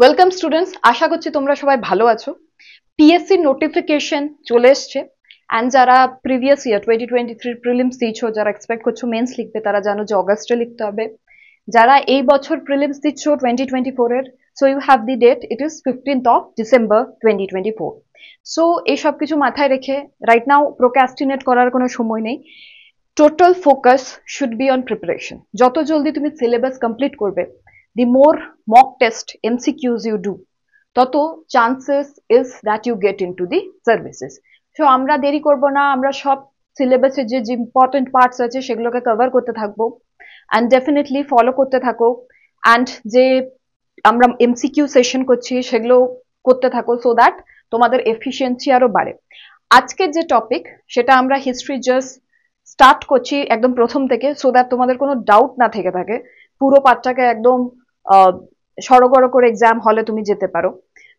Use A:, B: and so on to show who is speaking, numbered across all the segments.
A: Welcome students আশা করছি তোমরা সবাই ভালো আছো পিএসসি নোটিফিকেশন চলে এসছে অ্যান্ড যারা প্রিভিয়াস ইয়ার টোয়েন্টি টোয়েন্টি থ্রির প্রিলিমস দিচ্ছ যারা এক্সপেক্ট করছো মেন্স লিখবে তারা জানো যে অগাস্টে লিখতে হবে যারা এই বছর প্রিলিমস দিচ্ছ টোয়েন্টি টোয়েন্টি ফোরের so you have the date it is fifteenth of December twenty twenty four so এই সব কিছু মাথায় রেখে রাইট নাও প্রোক্যাস্টিনেট করার কোনো সময় নেই total focus should be on preparation যত জলদি তুমি সিলেবাস কমপ্লিট করবে the more mock test MCQs you do তত is that you get into the services so আমরা দেরি করব না আমরা সব সিলেবাসের যে ইম্পর্টেন্ট পার্টস আছে সেগুলোকে কভার করতে থাকবো অ্যান্ড ডেফিনেটলি ফলো করতে থাকো অ্যান্ড যে আমরা এমসিকিউ সেশন করছি সেগুলো করতে থাকো সো দ্যাট তোমাদের এফিসিয়েন্সি আরও বাড়ে আজকের যে টপিক সেটা আমরা হিস্ট্রি জাস্ট স্টার্ট করছি একদম প্রথম থেকে সো দ্যাট তোমাদের কোনো ডাউট না থেকে থাকে পুরো পাঠটাকে একদম সড়গড় করে এক্সাম হলে তুমি যেতে পারো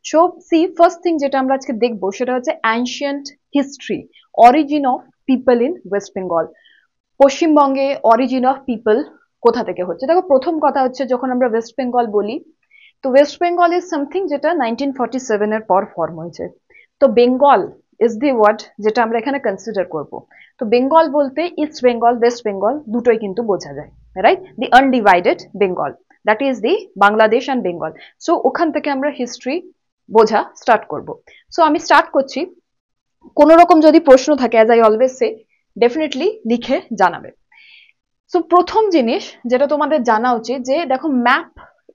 A: সো সি ফার্স্ট থিং যেটা আমরা আজকে দেখবো সেটা হচ্ছে ancient history origin of people in West Bengal পশ্চিমবঙ্গে অরিজিন অফ পিপল কোথা থেকে হচ্ছে দেখো প্রথম কথা হচ্ছে যখন আমরা ওয়েস্ট বেঙ্গল বলি তো ওয়েস্ট বেঙ্গল ইজ সামথিং যেটা নাইনটিন ফর্টি সেভেনের পর ফর্ম হয়েছে তো বেঙ্গল ইজ দি ওয়ার্ড যেটা আমরা এখানে কনসিডার করব তো বেঙ্গল বলতে ইস্ট বেঙ্গল ওয়েস্ট বেঙ্গল দুটোই কিন্তু বোঝা যায় right the undivided Bengal that is the Bangladesh and Bengal so ওখান থেকে আমরা হিস্ট্রি বোঝা স্টার্ট করব সো আমি স্টার্ট করছি কোনো রকম যদি প্রশ্ন থাকে as I always say definitely লিখে জানাবে সো প্রথম জিনিস যেটা তোমাদের জানা উচিত যে দেখো map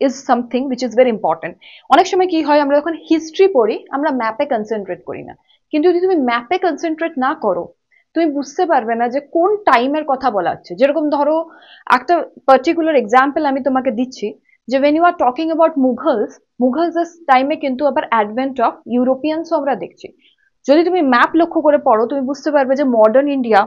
A: is something which is very important অনেক সময় কি হয় আমরা যখন হিস্ট্রি পড়ি আমরা ম্যাপে কনসেন্ট্রেট করি না কিন্তু যদি তুমি ম্যাপে কনসেন্ট্রেট না করো তুমি বুঝতে পারবে না যে কোন টাইমের কথা বলা হচ্ছে যেরকম ধরো একটা পার্টিকুলার এক্সাম্পল আমি তোমাকে দিচ্ছি যে when you are talking about Mughals Mughals টাইমে কিন্তু আবার অ্যাডভেন্ট অফ ইউরোপিয়ানস আমরা দেখছি যদি তুমি ম্যাপ লক্ষ্য করে পড়ো তুমি বুঝতে পারবে যে modern India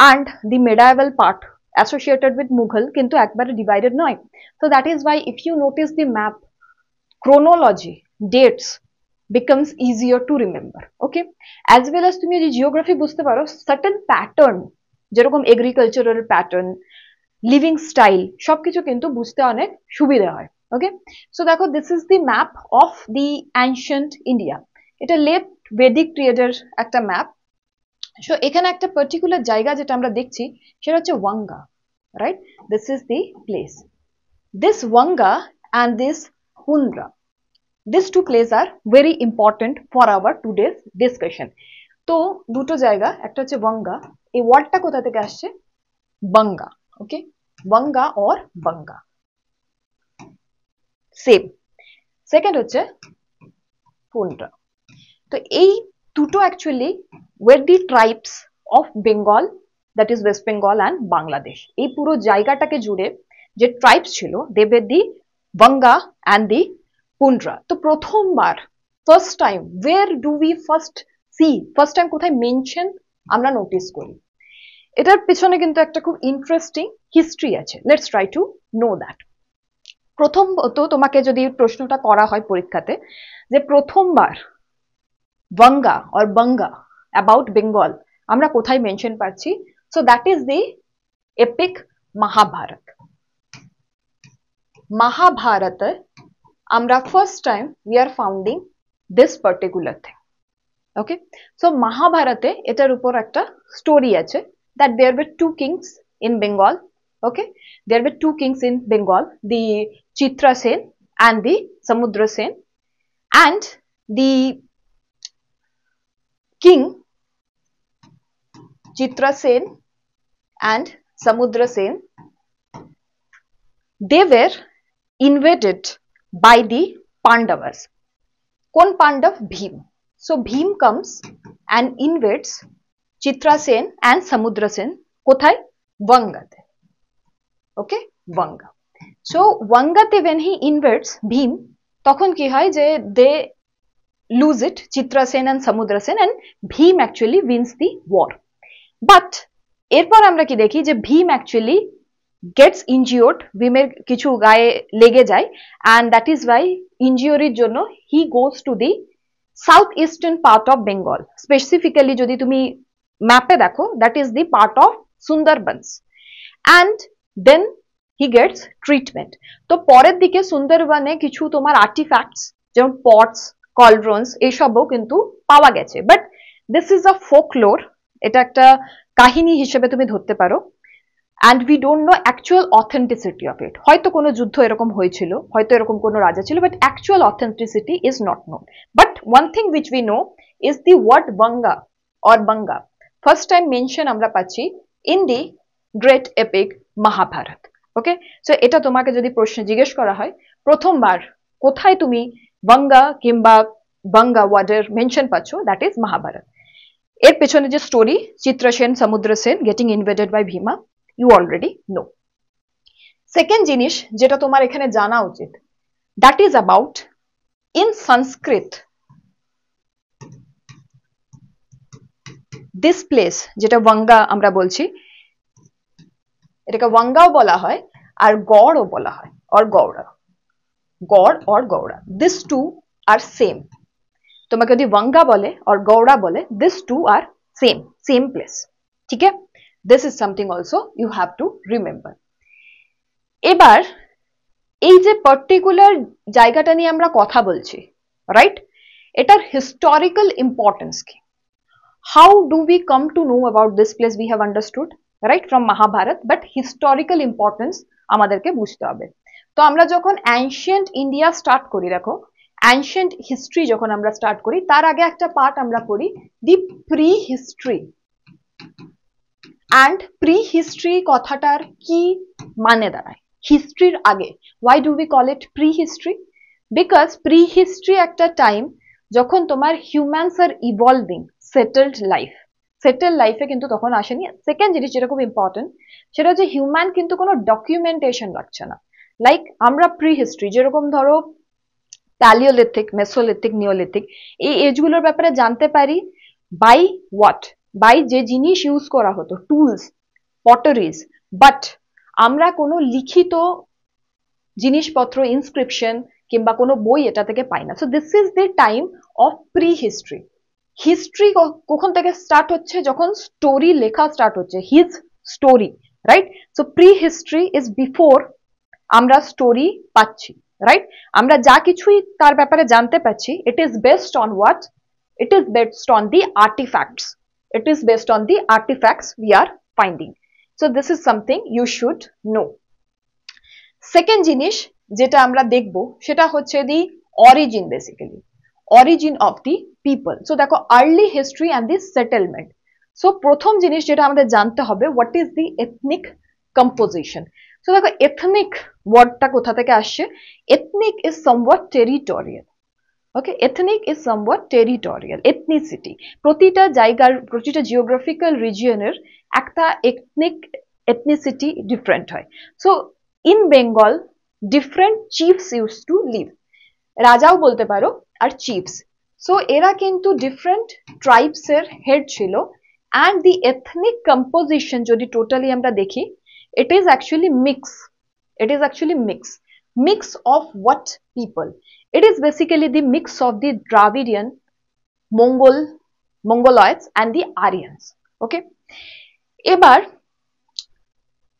A: and the medieval part associated with Mughal কিন্তু একবারে ডিভাইডেড নয় তো that is why if you notice the map chronology dates becomes easier to remember okay as well as to me, tumi geography bujhte paro certain pattern jerokom agricultural pattern living style shob kichu kintu bujhte onek subidha hoy okay so dekho this is the map of the ancient india it a late vedic period er ekta map so ekhane ekta particular jayga jeta amra dekhchi seta hocche wanga right this is the place this wanga and this Hunra these two plays are very important for our today's discussion so duto jayga ekta hocche banga ei word ta kotha banga okay banga or banga same second hocche punta So, ei duto actually where the tribes of bengal that is west bengal and bangladesh ei puro jayga ta ke jure je tribes chilo they were the banga and the Pundra তো প্রথমবার first time where do we first see first time কোথায় mention আমরা notice করি এটার পেছনে কিন্তু একটা খুব ইন্টারেস্টিং হিস্ট্রি আছে let's try to know that প্রথম তো তোমাকে যদি প্রশ্নটা করা হয় পরীক্ষাতে যে প্রথমবার Banga or Banga about Bengal আমরা কোথায় মেনশন পাচ্ছি so that is the epic Mahabharata Mahabharata Amra first time we are founding this particular thing. Okay. So মহাভারতে এটার উপর একটা স্টোরি আছে that there were two kings in Bengal. Okay. There were two kings in Bengal, the Chitrasen and the Samudrasen, And the king Chitrasen and Samudrasen they were invaded by the Pandavas. Kon Pandav? Bhim. So Bhim comes and invades Chitrasen and Samudrasen. Kothai? vangat Okay? Vanga. So Vangate when he invades Bhim, tokhon ki hoy je they lose it chitrasen and samudrasen and bhim actually wins the war but er por amra ki dekhi je bhim actually gets injured উইমের কিছু গায়ে লেগে যায় and that is why ইনজিওরির জন্য he goes to the south eastern part of Bengal specifically যদি তুমি ম্যাপে দেখো that is the part of Sundarbans and then he gets treatment তো পরের দিকে সুন্দরবনে কিছু তোমার আর্টিফ্যাক্টস যেমন পটস কলড্রনস এইসবও কিন্তু পাওয়া গেছে but this is a folklore এটা একটা কাহিনী হিসেবে তুমি ধরতে পারো and we don't know actual authenticity of it হয়তো কোনো যুদ্ধ এরকম হয়েছিল হয়তো এরকম কোনো রাজা ছিল but actual authenticity is not know but one thing which we know is the word Banga or Banga first time mention আমরা পাচ্ছি in the great epic Mahabharata okay so এটা তোমাকে যদি প্রশ্ন জিজ্ঞেস করা হয় প্রথমবার কোথায় তুমি বাঙ্গা কিংবা বাঙ্গা ওয়ার্ডের মেনশন পাচ্ছ দ্যাট ইজ মহাভারত এর পেছনে যে story Chitrasen Samudra Sen getting invaded by Bhima you already know second জিনিস যেটা তোমার এখানে জানা উচিত that is about in Sanskrit this place যেটা ওয়াঙ্গা আমরা বলছি এটাকে ওয়াঙ্গাও বলা হয় আর গড়ও বলা হয় or Gauda Gaur or Gauda this two are same তোমাকে যদি वंगा बोले और गौड़ा बोले this two are same same place ठीक है this is something also you have to remember এবার এই যে পার্টিকুলার জায়গাটা নিয়ে আমরা কথা বলছি রাইট এটার হিস্টোরিক্যাল ইম্পর্টেন্স কি how do we come to know about this place we have understood right from Mahabharata but historical importance আমাদেরকে বুঝতে হবে তো আমরা যখন অ্যানশিয়েন্ট ইন্ডিয়া স্টার্ট করি দেখো অ্যানশিয়েন্ট হিস্ট্রি যখন আমরা স্টার্ট করি তার আগে একটা পার্ট আমরা করি the pre history and pre history কথাটার কি মানে দাঁড়ায় হিস্ট্রির আগে why do we call it pre history because pre history একটা টাইম যখন তোমার humans are evolving settled life settle লাইফে কিন্তু তখন আসেনি সেকেন্ড জিনিস যেটা খুব ইম্পর্টেন্ট সেটা হচ্ছে হিউম্যান কিন্তু কোনো ডকুমেন্টেশন রাখছে না লাইক আমরা প্রি হিস্ট্রি যেরকম ধরো প্যালিওলিথিক মেসোলিথিক নিওলিথিক এই এজগুলোর ব্যাপারে জানতে পারি বাই হোয়াট বাই যে জিনিস ইউজ করা হতো টুলস পটারিজ বাট আমরা কোনো লিখিত জিনিসপত্র ইনস্ক্রিপশন কিংবা কোনো বই এটা থেকে পাই না so this is the time of pre history history কখন থেকে স্টার্ট হচ্ছে যখন স্টোরি লেখা স্টার্ট হচ্ছে his story right so pre history is before আমরা স্টোরি পাচ্ছি রাইট আমরা যা কিছুই তার ব্যাপারে জানতে পারছি it is based on what it is based on the artefacts It is based on the artifacts we are finding. So this is something you should know. Second জিনিস যেটা আমরা দেখব সেটা হচ্ছে the origin basically origin of the people so দেখো early history and the settlement so প্রথম জিনিস যেটা আমাদের জানতে হবে what is the ethnic composition so দেখো এথনিক ওয়ার্ডটা কোথা থেকে আসছে ethnic is somewhat territorial okay ethnic is somewhat territorial ethnicity প্রতিটা জায়গার প্রতিটা জিওগ্রাফিক্যাল রিজিয়নের একটা এথনিক এথনিসিটি ডিফারেন্ট হয় so in Bengal different chiefs use to live রাজাও বলতে পারো আর চিফস সো এরা কিন্তু ডিফারেন্ট ট্রাইবসের হেড ছিল অ্যান্ড দি এথনিক কম্পোজিশন যদি টোটালি আমরা দেখি it is actually mix it is actually mix mix of what people It is basically the mix of the Dravidian, Mongol, Mongoloids and the Aryans. Okay. এবার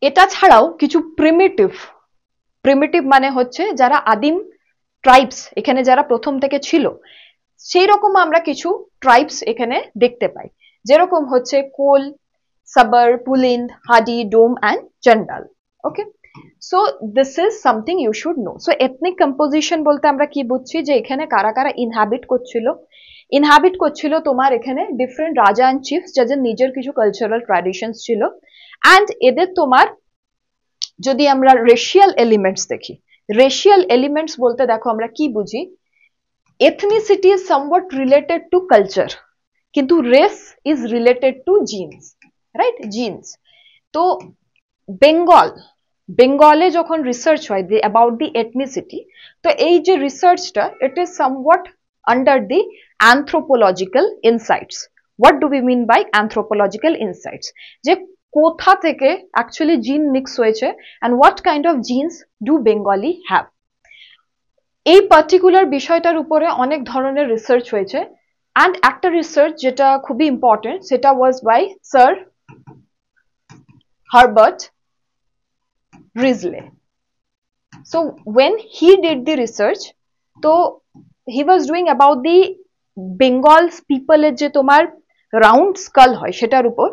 A: এটা ছাড়াও কিছু primitive primitive মানে হচ্ছে যারা আদিম ট্রাইবস এখানে যারা প্রথম থেকে ছিল সেই রকম আমরা কিছু ট্রাইবস এখানে দেখতে পাই যেরকম হচ্ছে Kol Sabar Pulinda Hadi Dom and Chandal okay so this is something you should know so ethnic composition বলতে আমরা কি বুঝছি যে এখানে কারা কারা ইনহ্যাবিট করছিল ইনহ্যাবিট করছিল তোমার এখানে ডিফারেন্ট রাজা অ্যান্ড চিফস যাদের নিজের কিছু কালচারাল ট্র্যাডিশনস ছিল অ্যান্ড এদের তোমার যদি আমরা রেশিয়াল এলিমেন্টস দেখি রেশিয়াল এলিমেন্টস বলতে দেখো আমরা কি বুঝি ethnicity is somewhat related to culture কিন্তু race is related to genes right genes তো bengal বেঙ্গলে যখন রিসার্চ হয় দি অ্যাবাউট দি এথনিসিটি তো এই যে রিসার্চটা it is somewhat under the anthropological insights what do we mean by anthropological insights যে কোথা থেকে অ্যাকচুয়ালি জিন মিক্স হয়েছে and what kind of genes do Bengali have এই পার্টিকুলার বিষয়টার উপরে অনেক ধরনের রিসার্চ হয়েছে অ্যান্ড একটা রিসার্চ যেটা খুবই ইম্পর্টেন্ট সেটা was by sir Herbert Risley. So when he did the research, so he was doing about the Bengal's people, যে তোমার round skull হয় সেটার উপর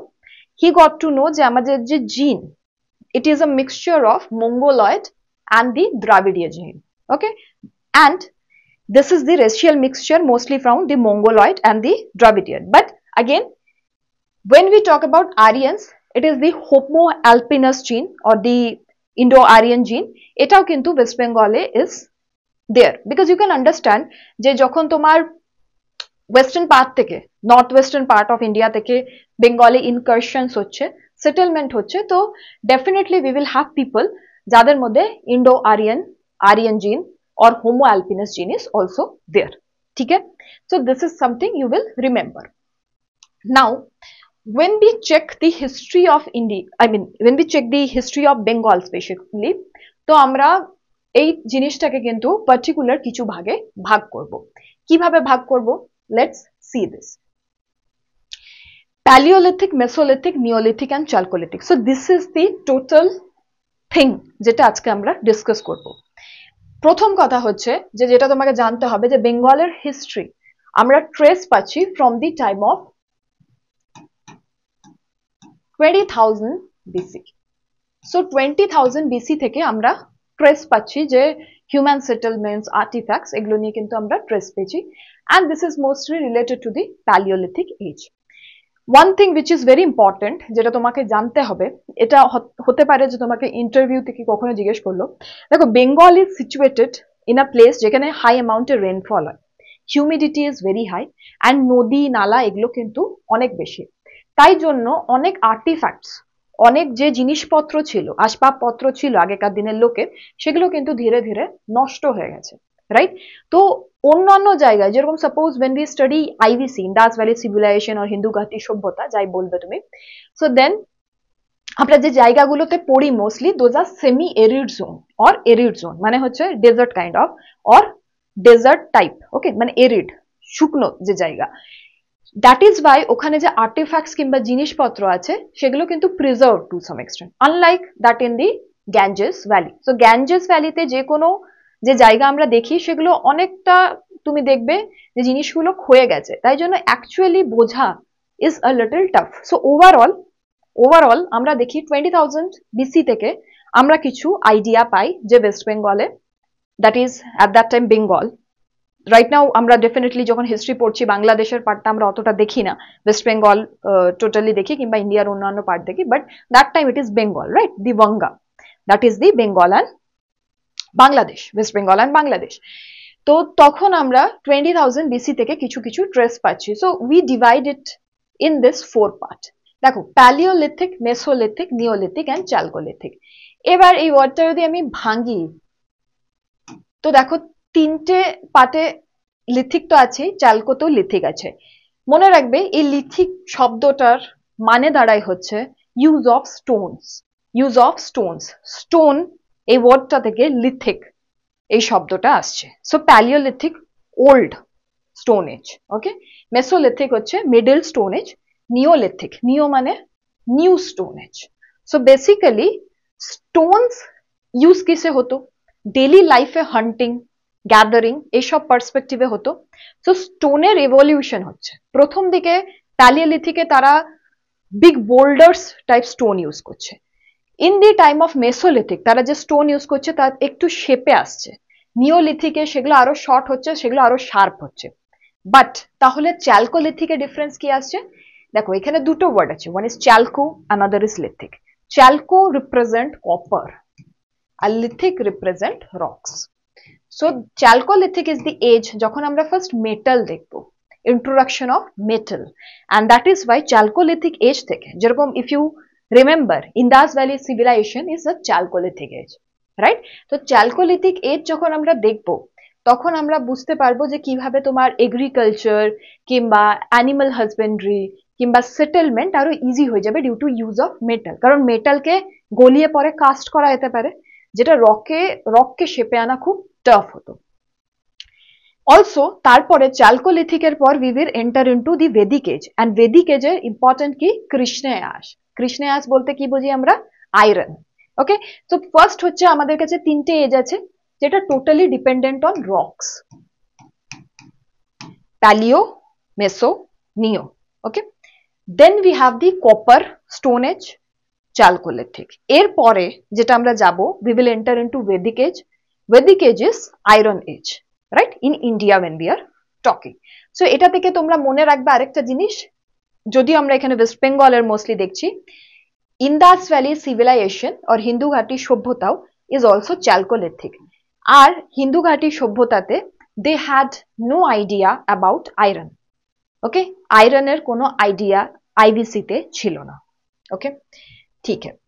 A: He got to know যে আমাদের gene, it is a mixture of Mongoloid and the Dravidian gene. Okay, and this is the racial mixture mostly from the Mongoloid and the Dravidian. But again, when we talk about Aryans, it is the Homo alpinus gene or the Indo Aryan gene at West बेंगले is there because you can understand जो तुम्हार western part north western part of India बेंगले incursions होटलमेंट हो definitely will have people जर मध्य Indo Aryan Aryan gene और homo alpinus gene is also there ठीक है so this is something you will remember now when we check the history of India, I mean, when we check the history of Bengal specifically, তো আমরা এই জিনিসটাকে কিন্তু particular কিছু ভাগে ভাগ করব। কিভাবে ভাগ করব? Let's see this. Paleolithic, Mesolithic, Neolithic and Chalcolithic. So this is the total thing যেটা আজকে আমরা ডিসকাস করব। প্রথম কথা হচ্ছে যে যেটা তোমাকে জানতে হবে যে বেঙ্গলের হিস্ট্রি আমরা ট্রেস পাচ্ছি from the time of twenty thousand BC so twenty thousand BC থেকে আমরা ট্রেস পাচ্ছি যে হিউম্যান সেটেলমেন্টস আর্টিফ্যাক্টস এগুলো নিয়ে কিন্তু আমরা ট্রেস পেয়েছি and this is mostly related to the palaeolithic age one thing which is very important যেটা তোমাকে জানতে হবে এটা হতে পারে যে তোমাকে ইন্টারভিউ থেকে কখনো জিজ্ঞেস করলো দেখো Bengal is situated in a place যেখানে হাই অ্যামাউন্টের রেনফল হয় humidity is very high and নদী নালা এগুলো কিন্তু অনেক বেশি তাই জন্য অনেক আর্টিফ্যাক্টস অনেক যে জিনিসপত্র ছিল আসবাবপত্র ছিল আগেকার দিনের লোকের সেগুলো কিন্তু ধীরে ধীরে নষ্ট হয়ে গেছে রাইট তো অন্যান্য জায়গায় যেরকম suppose when we study IVC Indus valley civilisation আর হিন্দু ঘাটি সভ্যতা যাই বলবে তুমি সো দেন আমরা যে জায়গাগুলোতে পড়ি mostly those are semi arid zone or arid zone মানে হচ্ছে desert kind of or desert type okay মানে এরিড শুকনো যে জায়গা দ্যাট ইজ ওয়াই ওখানে যে আর্টিফ্যাক্টস কিংবা জিনিসপত্র আছে সেগুলো কিন্তু preserve to some extent unlike that in the Ganges valley so Ganges ভ্যালিতে যে কোনো যে জায়গা আমরা দেখি সেগুলো অনেকটা তুমি দেখবে যে জিনিসগুলো ক্ষয়ে গেছে তাই জন্য অ্যাকচুয়ালি বোঝা is a little tough so overall overall আমরা দেখি টোয়েন্টি থাউজেন্ড বিসি থেকে আমরা কিছু আইডিয়া পাই যে ওয়েস্ট বেঙ্গলে that is at that time Bengal right now আমরা ডেফিনেটলি যখন হিস্ট্রি পড়ছি বাংলাদেশের পার্টটা আমরা অতটা দেখি না ওয়েস্ট বেঙ্গল টোটালি দেখি কিংবা ইন্ডিয়ার অন্যান্য পার্ট দেখি but that time it is Bengal right the Banga that is the Bengal and Bangladesh West Bengal and Bangladesh তো তখন আমরা টোয়েন্টি থাউজেন্ড বিসি থেকে কিছু কিছু ড্রেস পাচ্ছি so we divide it in this four part দেখো paleolithic mesolithic neolithic and chalcolithic এবার এই ওয়ার্ডটা যদি আমি ভাঙি তো দেখো তিনটে পার্টে লিথিক তো আছে চালকোতেও লিথিক আছে মনে রাখবে এই লিথিক শব্দটার মানে দাঁড়ায় হচ্ছে use of stones use of stones stone এই ওয়ার্ডটা থেকে লিথিক এই শব্দটা আসছে so paleolithic old stone age okay mesolithic হচ্ছে middle stone age neolithic neo মানে new stone age so basically stones use কিসে হতো ডেলি লাইফে হান্টিং গ্যাদারিং এইসব পার্সপেক্টিভে হতো সো স্টোনের রেভলিউশন হচ্ছে প্রথম দিকে প্যালিয়ালিথিকে তারা big boulders type stone use করছে in the time of mesolithic তারা যে স্টোন ইউজ করছে তার একটু শেপে আসছে নিওলিথিকে সেগুলো আরো শর্ট হচ্ছে সেগুলো আরো শার্প হচ্ছে বাট তাহলে চ্যালকোলিথিকে ডিফারেন্স কি আসছে দেখো এখানে দুটো ওয়ার্ড আছে one is chalco another is lithic chalco represent copper আর lithic represent rocks so chalcolithic is the जो फार्ष्ट मेटल देखो introduction of metal and that is why chalcolithic age थे जे if you remember Indus valley civilisation is a chalcolithic age right तो Chalcolithic as जो देखो तक हमें बुझते पर क्यों तुम्हारे एग्रिकलचार किंबा एनिमल हजबेंड्री किंबा सेटलमेंट और इजी हो जाए due to use of metal कारण मेटल के गलिए पड़े कस्ट करा जो रके रक के शेपे आना खूब tough হতো অলসো তারপরে চালকোলিথিকের পর we will enter into the Vedic age and Vedic এজের ইম্পর্টেন্ট কি কৃষ্ণায়াস কৃষ্ণায়াস বলতে কি বুঝি আমরা আয়রন ওকে তো ফার্স্ট হচ্ছে আমাদের কাছে তিনটে এজ আছে যেটা totally dependent on rocks paleo meso neo okay then we have the copper stone age chalcolithic এরপরে যেটা আমরা যাব we will enter into Vedic age Vedic age is iron age, right? In India when we are talking. So এটা থেকে তোমরা মনে রাখবে আরেকটা জিনিস যদি আমরা এখানে ওয়েস্ট বেঙ্গল এর মোস্টলি দেখছি ইন্দাস ভ্যালি সিভিলাইজেশন অর হিন্দু ঘাটি সভ্যতাও ইজ অলসো চ্যালকোলেথিক আর হিন্দু ঘাটি সভ্যতাতে they had no idea about iron okay আয়রনের কোনো আইডিয়া আইবিসিতে ছিল না ওকে ঠিক আছে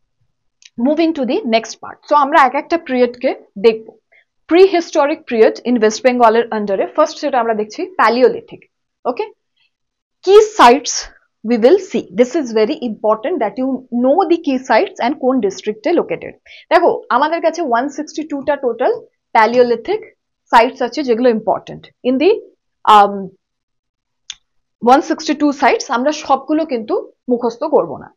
A: moving to the next part so আমরা এক একটা পিরিয়ডকে দেখবো prehistoric period in West বেঙ্গলের আন্ডারে ফার্স্ট সেটা আমরা দেখছি প্যালিওলিথিক ওকে কি sites we will see this is very important that you no দি কি সাইটস অ্যান্ড কোন ডিস্ট্রিক্টে লোকেটেড দেখো আমাদের কাছে ওয়ান সিক্সটি টুটা টোটাল প্যালিওলিথিক সাইটস আছে যেগুলো important in the one sixty two sites আমরা সবগুলো কিন্তু মুখস্থ করব না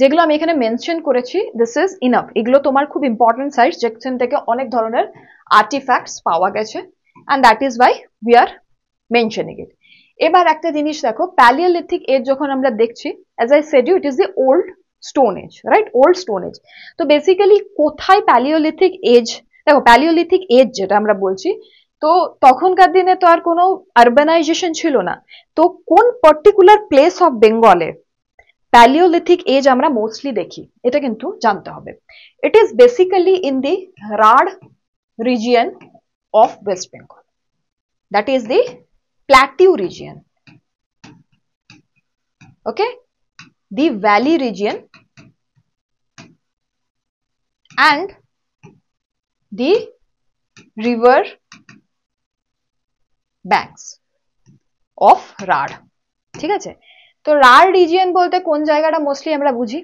A: যেগুলো আমি এখানে মেনশন করেছি দিস ইজ ইনাফ এগুলো তোমার খুব ইম্পর্টেন্ট সাইটস যেখান থেকে অনেক ধরনের আর্টিফ্যাক্টস পাওয়া গেছে and that is why we are mentioning it এবার একটা জিনিস দেখো প্যালিওলিথিক এজ যখন আমরা দেখছি as I said you it is the old stone age right old stone age তো বেসিক্যালি কোথায় প্যালিওলিথিক এজ দেখো প্যালিওলিথিক এজ যেটা আমরা বলছি তো তখনকার দিনে তো আর কোনো আরবানাইজেশন ছিল না তো কোন পার্টিকুলার প্লেস অফ বেঙ্গলে প্যালিওলিথিক এজ আমরা মোস্টলি দেখি এটা কিন্তু জানতে হবে it is basically in the Rarh region of West Bengal. That is the plateau region. Okay. The valley region and the river banks of Rad. ঠিক আছে তো rad region বলতে কোন জায়গাটা মোস্টলি আমরা বুঝি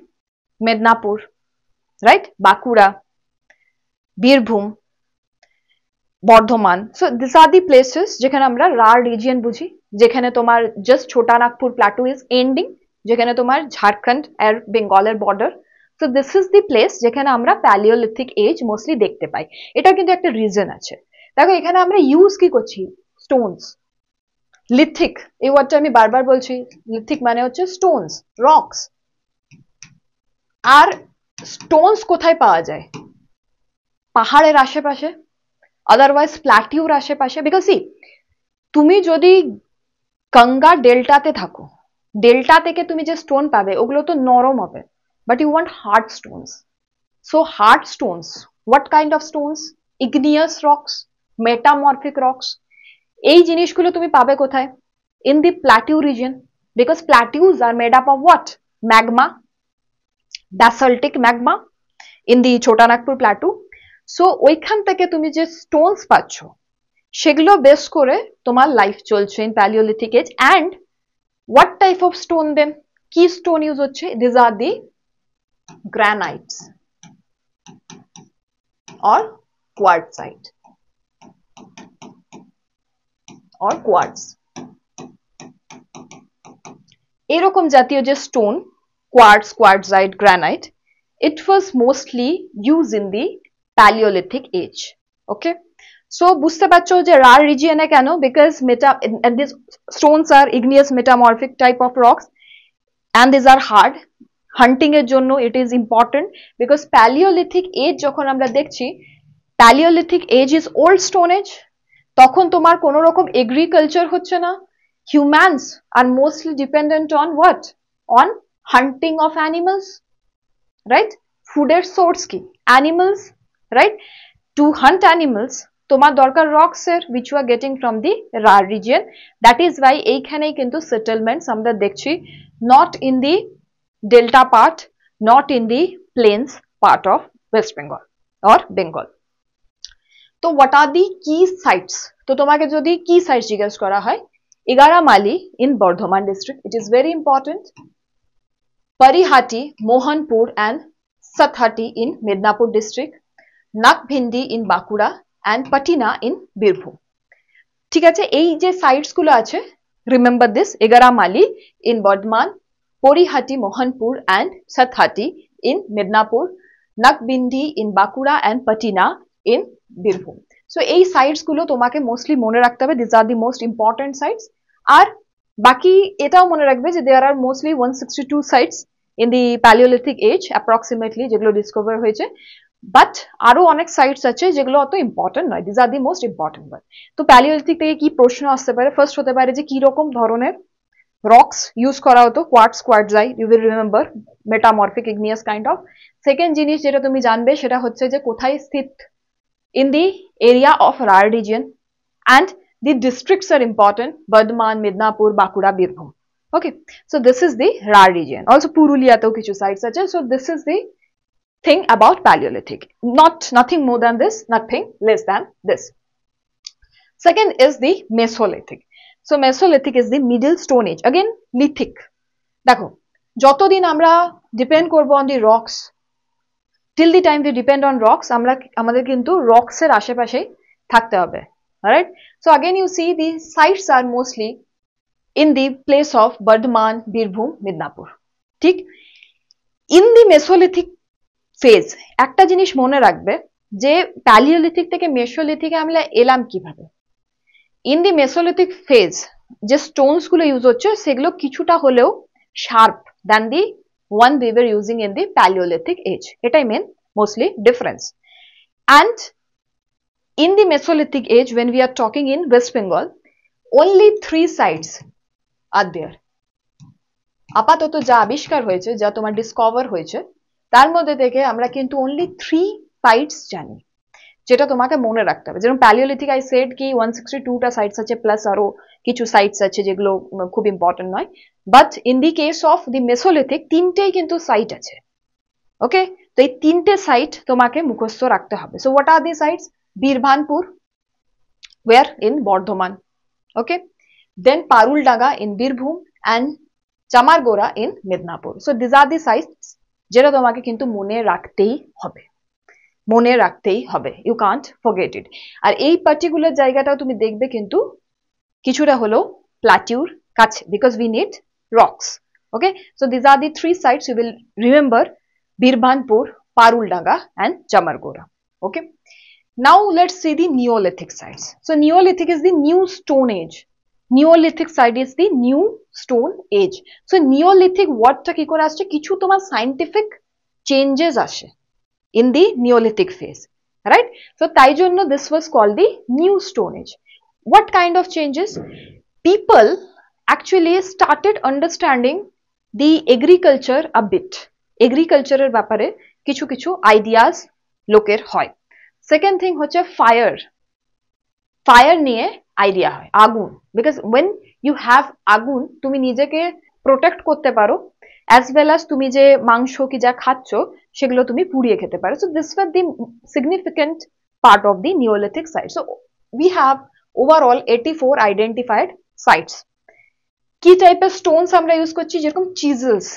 A: Medinipur right Bankura Birbhum Bardhaman so this are the places যেখানে আমরা রার রিজিয়ন বুঝি যেখানে তোমার জাস্ট ছোটা নাগপুর প্লাটু ইজ এন্ডিং যেখানে তোমার ঝাড়খণ্ড আর বেঙ্গলের border so this is the place যেখানে আমরা প্যালিওলিথিক এজ মোস্টলি দেখতে পাই এটা কিন্তু একটা রিজন আছে দেখো এখানে আমরা ইউজ কি করছি স্টোনস লিথিক এই ওয়ার্ডটা আমি বারবার বলছি লিথিক মানে হচ্ছে স্টোনস রক্স আর স্টোনস কোথায় পাওয়া যায় পাহাড়ের আশেপাশে अदरवाइज प्लैट्यूर आशेपाशे बिकज सी तुम्हें जदि गंगा डेल्टाते थको डेल्टा के तुम जो स्टोन पागल तो नरम है but you want hard stones so hard stone what kind of stones igneous rocks metamorphic rocks এই জিনিসগুলো তুমি पा कथाय in the plateau region because plateaus are made up of what magma basaltic magma in the Chotanagpur plateau so ওইখান থেকে তুমি যে Stones পাচ্ছ সেগুলো বেস করে তোমার লাইফ চলছে in paleolithic age and what type of stone then কি স্টোন ইউজ হচ্ছে these are the granites or quartzite or quartz এরকম জাতীয় যে stone quartz quartzite granite it was mostly use in the Paleolithic age. Okay. So, বুঝতে পারছো যে রার রিজিয়নে কেন because meta and these stones are igneous metamorphic type of rocks and these are hard. Hunting এর জন্য it is important because paleolithic age যখন আমরা দেখছি paleolithic age is old stone age তখন তোমার কোনো রকম এগ্রিকালচার হচ্ছে না humans are mostly dependent on what on hunting of animals right food source ki animals right? To hunt animals, tomar dorkar rocks er which you are getting from the rar region. That is why এইখানেই kintu settlements amra dekhchi not in the delta part, not in the plains part of West Bengal or Bengal. তো what are the key sites? to tomake jodi key sites জিজ্ঞেস kora hoy Egaramali in Bardhaman district it is very important Parihati Mohanpur and Sathati in Midnapur district Nakbindi in Bankura and Patina in Birbhum ঠিক আছে এই যে সাইটসগুলো আছে remember this Egaramali in Bardhaman Parihati Mohanpur and Sathati in Medinipur Nakbindi in Bankura and Patina in Birbhum so এই সাইটসগুলো তোমাকে মোস্টলি মনে রাখতে হবে these are the most important sites আর বাকি এটাও মনে রাখবে যে there are mostly one sixty two sites in the palaeolithic age approximately যেগুলো ডিসকভার হয়েছে বাট আরও অনেক সাইটস আছে যেগুলো অত ইম্পর্টেন্ট নয় these are the most important one তো প্যালিওলিথিক থেকে কি প্রশ্ন আসতে পারে ফার্স্ট হতে পারে যে কীরকম ধরনের রক্স ইউজ করা হতো quartz quartzite you will remember metamorphic igneous kind of second জিনিস যেটা তুমি জানবে সেটা হচ্ছে যে কোথায় স্থিত in the area of Rar region and the districts are important Bardhaman, Midnapur, Bakura, Birbhum. Okay, so this is the Rar region. Also Purulia to kichu sites such as, so this is the thing about Paleolithic. Not nothing more than this, nothing less than this. Second is the Mesolithic. So Mesolithic is the Middle Stone Age. Again, Lithic. Dako. Joto din amra depend korbo on the rocks. Till the time we depend on rocks, amra kintu rocks se rashe pashe thakte hobe. Alright. So again, you see the sites are mostly in the place of Bardhaman, Birbhum, Midnapur. Thik? In the Mesolithic phase একটা জিনিস মনে রাখবে যে palaeolithic থেকে মেসোলিথিকে আমরা এলাম কিভাবে in the mesolithic phase যে স্টোনস গুলো ইউজ হচ্ছে সেগুলো কিছুটা হলেও sharp than the one we were using in the palaeolithic age এটাই main mostly difference and in the mesolithic age when we are talking in West Bengal only three sites are there আপাতত যা আবিষ্কার হয়েছে যা তোমার ডিসকভার হয়েছে তার মধ্যে থেকে আমরা কিন্তু only 3 সাইটস জানি যেটা তোমাকে মনে রাখতে হবে যেমন প্যালিওলিথিক আই সেড কি 162 টা সাইটস আছে প্লাস আরো কিছু সাইটস আছে যেগুলো খুব ইম্পর্টেন্ট নয় but in the case of the mesolithic তিনটাই কিন্তু সাইট আছে ওকে তো এই তিনটে সাইট তোমাকে মুখস্থ রাখতে হবে so what are the sites Birbhanpur were in Bardhaman okay then Paruldanga in Birbhum and Jamargora in Midnapur so this are the sites যেটা তোমাকে কিন্তু মনে রাখতেই হবে মনে রাখতেই হবে ইউ কান্ট ফরগেট ইট আর এই পার্টিকুলার জায়গাটাও তুমি দেখবে কিন্তু কিছুটা হলো প্লাটিউর কাছে because we need rocks okay so these are the three sites you will remember Birbhanpur Paruldanga and Chamargora okay now let's see the neolithic sites so neolithic is the new stone age neolithic side is the new stone age so neolithic ওয়ার্ডটা কি করে আসছে কিছু তোমার scientific changes আসে in the neolithic phase right so তাই জন্য this was call the new stone age what kind of changes people actually started understanding the agriculture a bit এগ্রিকালচারের ব্যাপারে কিছু কিছু আইডিয়াস লোকের হয় সেকেন্ড থিং হচ্ছে ফায়ার फायर नहीं आईडिया है आगुन बिकज वेन यू हाव आगुन तुम निजे के प्रोटेक्ट करते एज वेल एज तुम जो माँस की जा खाचो सेगल तुम पुड़िए खेते पर so this was the significant part of the neolithic site so you have overall eighty four identified की टाइप स्टोन यूज कर रखम चिजल्स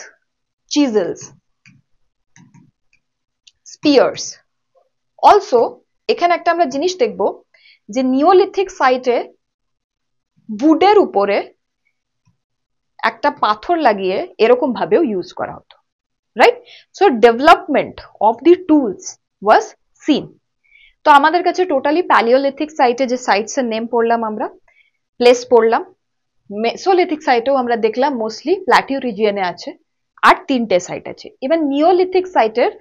A: चिजल्स स्पीयर्स अल्सो एखे एक जिन देखो যে নিওলিথিক সাইটে বুডের উপরে একটা পাথর লাগিয়ে এরকম ভাবেও ইউজ করা হতো right so development of the tools was seen তো আমাদের কাছে টোটালি প্যালিওলিথিক সাইটে যে সাইটস এর নেম পড়লাম আমরা প্লেস পড়লাম মেসোলিথিক সাইটেও আমরা দেখলাম মোস্টলি প্ল্যাটিও রিজিয়নে আছে আর তিনটে সাইট আছে এবার নিওলিথিক সাইটের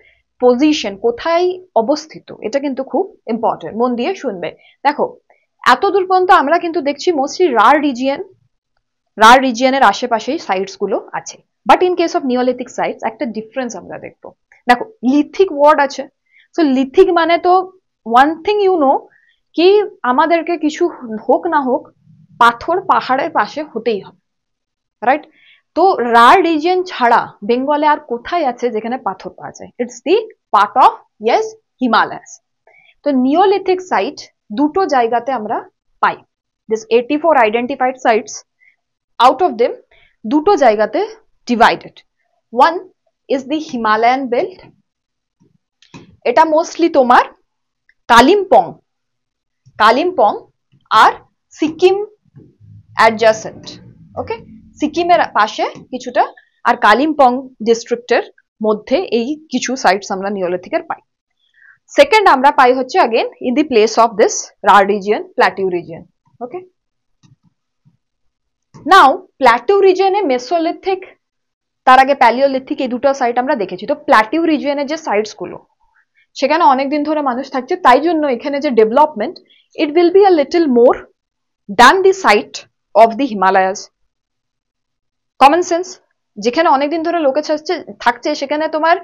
A: পজিশন কোথায় অবস্থিত এটা কিন্তু খুব ইম্পর্টেন্ট মন দিয়ে শুনবে দেখো এত দূর পর্যন্ত আমরা কিন্তু দেখছি মোস্টলি রার রিজিয়ন রার রিজিয়ানের আশেপাশেই গুলো আছে but in case of neolithic sites একটা ডিফারেন্স আমরা দেখবো দেখো লিথিক ওয়ার্ড আছে সো লিথিক মানে তো ওয়ান থিং ইউ নো কি আমাদেরকে কিছু হোক না হোক পাথর পাহাড়ের পাশে হতেই হবে রাইট তো রাড় রিজিওন ছড়া বেঙ্গলে আর কোথায় আছে যেখানে পাথর পাওয়া যায় it's the part of yes Himalayas তো নিওলিথিক সাইট দুটো জায়গাতে আমরা পাই this 84 identified sites out of them দুটো জায়গাতে divided one is the Himalayan belt এটা मोस्टली তোমার কালিমপং কালিমপং আর সিকিম অ্যাডজেসেন্ট ওকে সিকিমের পাশে কিছুটা আর কালিম্পং डिस्ट्रिक्टের মধ্যে এই কিছু সাইটস আমরা নিওলিথিকার পাই সেকেন্ড আমরা পাই হচ্ছে again in the place of this রাডিজিয়ান plateau region okay now plateau রিজিওনে মেসোলিথিক তার আগে প্যালিওলিথিক এই দুটো সাইট আমরা দেখেছি তো প্লাটিও রিজিওনে যে সাইটস গুলো সেখানে অনেক দিন ধরে মানুষ থাকছে তাই জন্য এখানে যে development it will be a little more than the site of the Himalayas common sense যেখানে অনেকদিন ধরে লোকে থাকছে সেখানে তোমার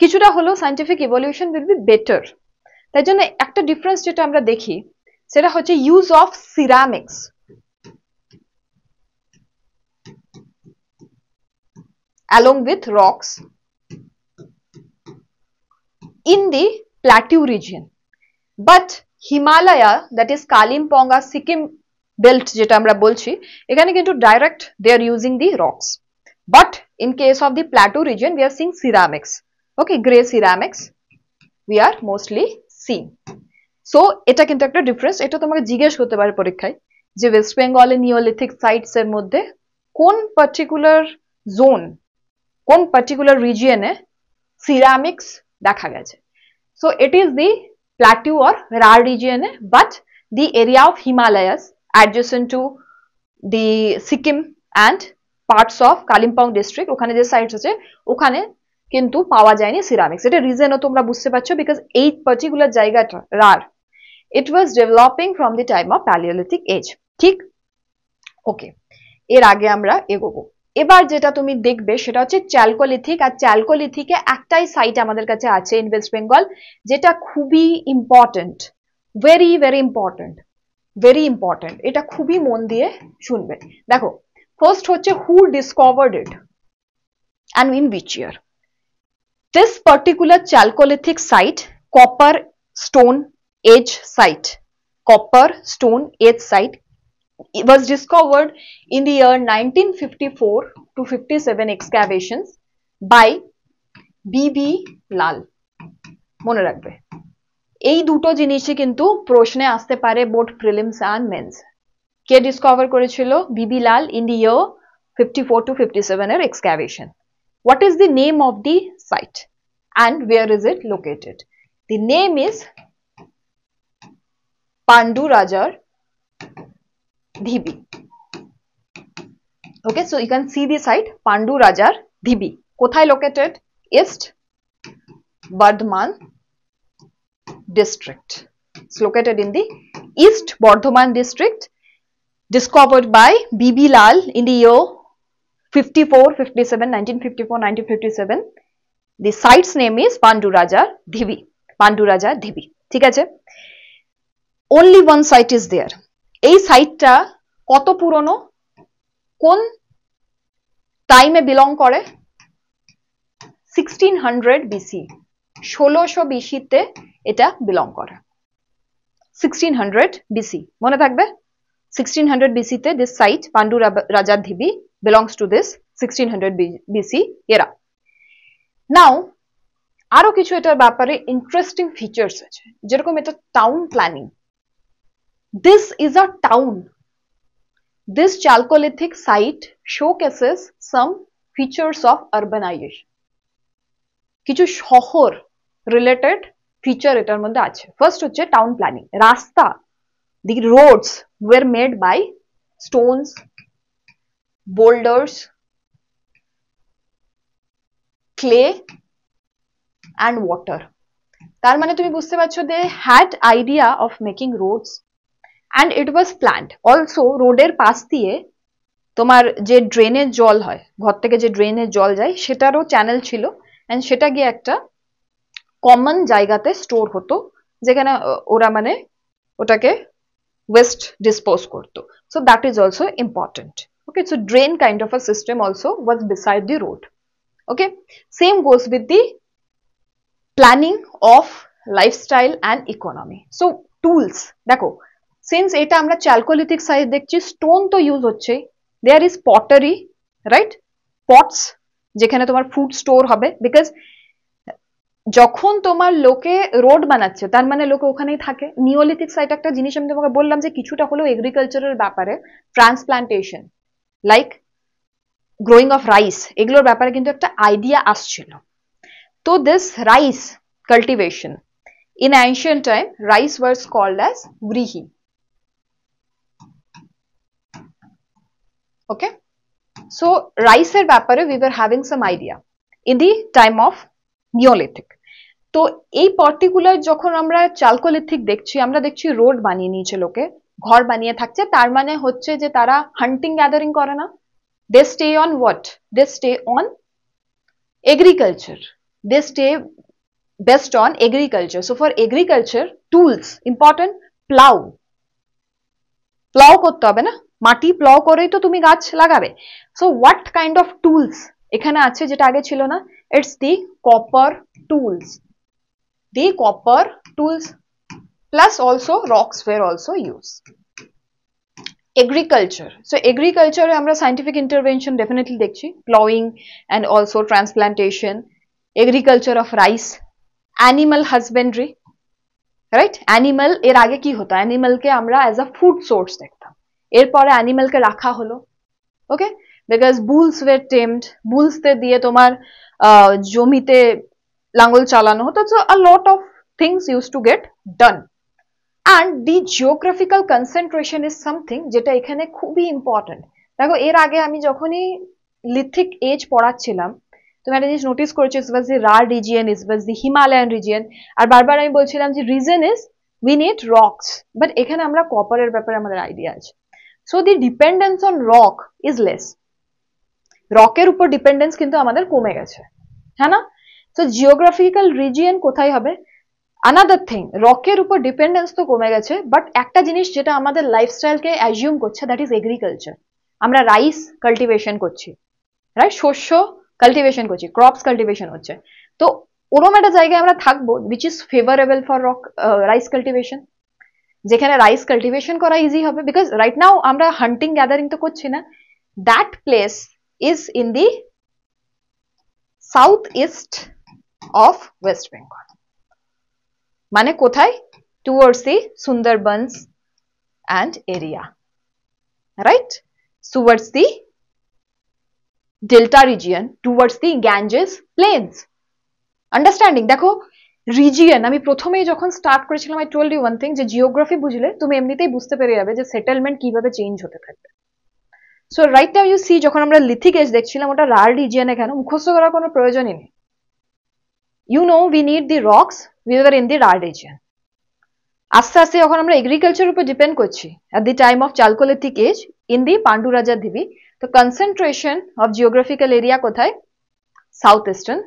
A: কিছুটা হলেও scientific evolution will be better তাই জন্য একটা ডিফারেন্স যেটা আমরা দেখি সেটা হচ্ছে use of ceramics along with rocks in the plateau region but Himalaya, that is Kalimpong or Sikkim belt যেটা আমরা বলছি এখানে কিন্তু direct they are using the rocks but in case of the plateau region we are seeing ceramics okay grey ceramics we are mostly seeing so এটা কিন্তু একটা difference এটা তোমাকে জিজ্ঞেস করতে পারে পরীক্ষায় যে ওয়েস্ট বেঙ্গলে নিওলিথিক সাইটস এর মধ্যে কোন পার্টিকুলার জোন কোন পার্টিকুলার রিজিয়নে সিরামিক্স দেখা গেছে so it is the plateau or Rarh রিজিয়নে but the area of Himalayas adjacent to the Sikkim and parts of Kalimpong district ওখানে যে সাইটস আছে ওখানে কিন্তু পাওয়া যায়নি সিরামিক্স এটা রিজনও তোমরা বুঝতে পারছো বিকজ এই পার্টিকুলার জায়গাটা Rarh it was developing from the time of paleolithic age ঠিক ওকে এর আগে আমরা এগোবো এবার যেটা তুমি দেখবে সেটা হচ্ছে চ্যালকোলিথিক আর চ্যালকোলিথিকে একটাই সাইট আমাদের কাছে আছে ইন ওয়েস্ট বেঙ্গল যেটা খুবই important very very important very important এটা খুবই মন দিয়ে শুনবেন দেখো ফার্স্ট হচ্ছে who discovered it and in which year this particular chalcolithic site copper stone age site copper stone age site was discovered in the year 1954 to 57 excavations by BB Lal. মনে রাখবে এই দুটো জিনিস কি কিন্তু প্রশ্নে আসতে পারে বোর্ড প্রিলিমস এন্ড মেনস কে ডিসকভার করেছিল বিবিলাল ইন্ডিয়ো 54 টু 57 এর excavation what is the name of the site and where is it located the name is Pandu Rajar Dhibi okay so you can see the site Pandu Rajar Dhibi কোথায় located east Bardhaman district. It's located in the East Bardhaman district, discovered by B.B. Lal in the year 54, 57, 1954, 1957. The site's name is Panduraja Dhibi. Panduraja Dhivi. ঠিক আছে only one site is there. site ta koto purono kon time e belong kore 1600 BC. 1600 BC te এটা belong করে 1600 BC মনে থাকবে 1600 BC তে this site পান্ডুর রাজা দিবি belongs to this 1600 BC এরা নাও আরো কিছু এটার ব্যাপারে ইন্টারেস্টিং ফিচারস আছে যেমন মে তো town planning this is a town this chalcolithic site showcases some features of urbanise কিছু শহর रिलेटेड ফিচার এর মধ্যে আছে ফার্স্ট হচ্ছে টাউন প্ল্যানিং রাস্তা the roads were made by stones boulders clay and water তাহলে তুমি বুঝতে বাছছো they had idea of making roads and it was planned also রোডের পাশ দিয়ে তোমার যে ড্রেেনেজ জল হয় ঘর থেকে যে ড্রেেনেজ জল যায় সেটারও চ্যানেল ছিল এন্ড সেটা কি একটা कमन जैगा स्टोर होतो जेखने मैं वोटे वेस्ट डिसपोज करत so that is also important okay so drain kind of a also was beside the road okay same goes with the planning of life style and economy so tools देखो सेंस ये chalcolithic सैज देखी stone तो use हो there is पटरि रट puts जेखने तुम्हार food store because যখন তোমরা লোকে রোড বানাচ্ছো তার মানে লোকে ওখানেই থাকে নিওলিথিক সাইট একটা জিনিস আমি তোমাকে বললাম যে কিছুটা হলেও এগ্রিকালচারাল ব্যাপারে transplantation like growing of rice এগুলোর ব্যাপারে কিন্তু একটা আইডিয়া আসছিল তো this rice cultivation in ancient time rice was called as ব্রিহি ওকে সো রাইসের ব্যাপারে we were having some idea in the time of neolithic তো এই পার্টিকুলার যখন আমরা চালকোলিথিক দেখছি আমরা দেখছি রোড বানিয়ে নিয়েছে লোকে ঘর বানিয়ে থাকছে তার মানে হচ্ছে যে তারা হান্টিং গ্যাদারিং করে না they stay on what they stay on agriculture they stay best on agriculture so for agriculture tools important plough plough করতে হবে না মাটি প্লাও করেই তো তুমি গাছ লাগাবে so what kind of tools এখানে আছে যেটা আগে ছিল না it's the copper tools the copper tools plus also rocks were also used agriculture so agriculture আমরা scientific intervention definitely দেখছি plowing and also transplantation agriculture of rice animal husbandry right animal এর আগে কি হতো অ্যানিমালকে আমরা অ্যাজ আ ফুড সোর্স দেখতাম এরপরে অ্যানিমালকে রাখা হলো Because bulls were tamed. Bulls বুলসদের দিয়ে তোমার জমিতে লাঙ্গল চালানো হতো so a lot of things use to get done and the geographical concentration is something যেটা এখানে খুবই ইম্পর্টেন্ট দেখো এর আগে আমি যখনই লিথিক এজ পড়াচ্ছিলাম তুমি একটা জিনিস নোটিস করেছো is was the Rarh region is was the Himalayan region আর বারবার আমি বলছিলাম যে reason is we need rocks but এখানে আমরা কপারের ব্যাপারে আমাদের আইডিয়া আছে so the dependence on rock is less রকের উপর ডিপেন্ডেন্স কিন্তু আমাদের কমে গেছে है ना তো জিওগ্রাফিক্যাল রিজিয়ন কোথায় হবে আনাদার থিং রকের উপর ডিপেন্ডেন্স তো কমে গেছে বাট একটা জিনিস যেটা আমাদের লাইফস্টাইলকে অ্যাজিউম করছে দ্যাট ইজ এগ্রিকালচার আমরা রাইস কাল্টিভেশন করছি রাইট শস্য কাল্টিভেশন করছি ক্রপস কাল্টিভেশন হচ্ছে তো ওরম একটা জায়গায় আমরা থাকবো which is favourable for rock rice cultivation যেখানে রাইস কাল্টিভেশন করা ইজি হবে বিকজ রাইট নাও আমরা হান্টিং গ্যাদারিং তো করছি না that place is in the southeast of West Bengal মানে কোথায় towards the Sundarbans and area right towards the delta region towards the Ganges plains understanding দেখো region আমি প্রথমেই যখন স্টার্ট করেছিলাম I told you one thing যে geography বুঝলে তুমি এমনিতেই বুঝতে পেরে যাবে যে সেটেলমেন্ট কিভাবে চেঞ্জ হতে থাকবে so right now you see যখন আমরা লিথিক এজ দেখছিলাম ওটা রার রিজিয়ানে কেন মুখস্থ করার কোনো প্রয়োজনই নেই you know we need the rocks we are in the Rarh region আস্তে আস্তে যখন আমরা এগ্রিকালচার উপর ডিপেন্ড করছি at the time of chalcolithic age in the Pandu Pandu Rajar Dhibi তো কনসেন্ট্রেশন অফ জিওগ্রাফিক্যাল এরিয়া কোথায় south eastern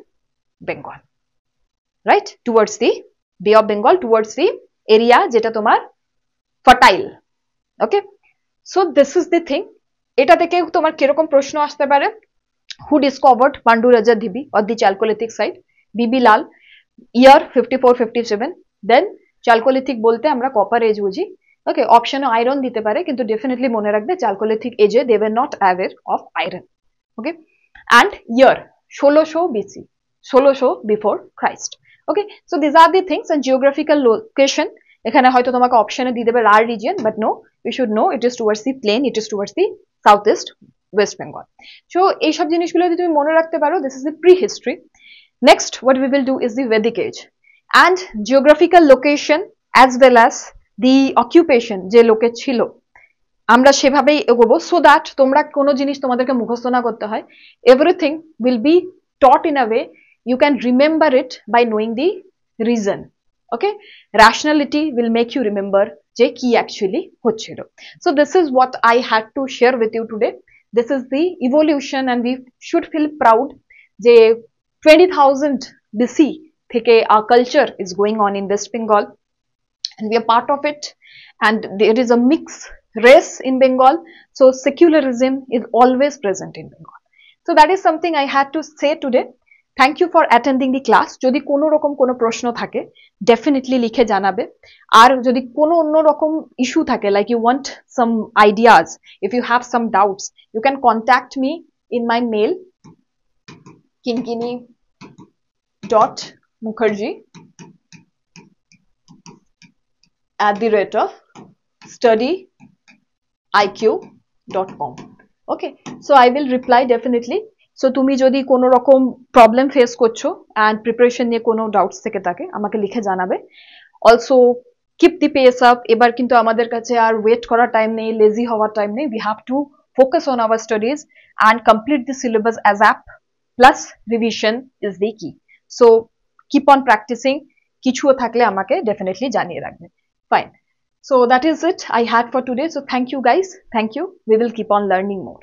A: Bengal right towards the bay of Bengal towards the area যেটা তোমার fertile okay so this is the thing এটা থেকে তোমার কিরকম প্রশ্ন আসতে পারে who discovered Raja Dhibi or the chalcolithic site B B Lal year fifty four fifty seven then chalcolithic বলতে আমরা কপার এজ বুঝি ওকে অপশানে আয়রন দিতে পারে কিন্তু ডেফিনেটলি মনে রাখবে চালকোলিথিক এজে they were not aware of iron okay and year ষোলোশো বিসি ষোলোশো before Christ okay so these are the things and geographical location এখানে হয়তো তোমাকে অপশানে দিয়ে দেবে Rarh region but no You should know it is towards the plain it is towards the southeast west bengal so ei sob jinish gulo jodi tumi mone rakhte this is the prehistory next what we will do is the vedic age and geographical location as well as the occupation je loke chilo amra shebhabei egobo so that tumra kono jinish tomaderke mukhosto na korte hoy everything will be taught in a way you can remember it by knowing the reason okay rationality will make you remember যে কি actually হচ্ছিল so this is what I had to share with you today this is the evolution and we should feel proud যে twenty thousand BC থেকে আর culture is going on in West Bengal and we are part of it and there is a mixed race in Bengal so secularism is always present in Bengal. So that is something I had to say today thank you for attending the class যদি কোনো রকম কোনো প্রশ্ন থাকে definitely লিখে জানাবে আর যদি কোনো অন্য রকম ইস্যু থাকে like you want some ideas if you have some doubts you can contact me in my mail Kinkini dot Mukherjee at the rate of studyiq.com okay so i will reply definitely so তুমি যদি কোনো রকম problem face করছো and preparation নিয়ে কোনো doubts থাকে তবে আমাকে লিখে জানাবে also keep the pace up এবারে কিন্তু আমাদের কাছে আর ওয়েট করার টাইম নেই লেজি হওয়ার টাইম নেই we have to focus on our studies and complete the syllabus as app plus revision is the key so keep on practising কিছুও থাকলে আমাকে डेफिनेटলি জানিয়ে রাখবেন fine so that is it I had for today so thank you guys thank you we will keep on learning more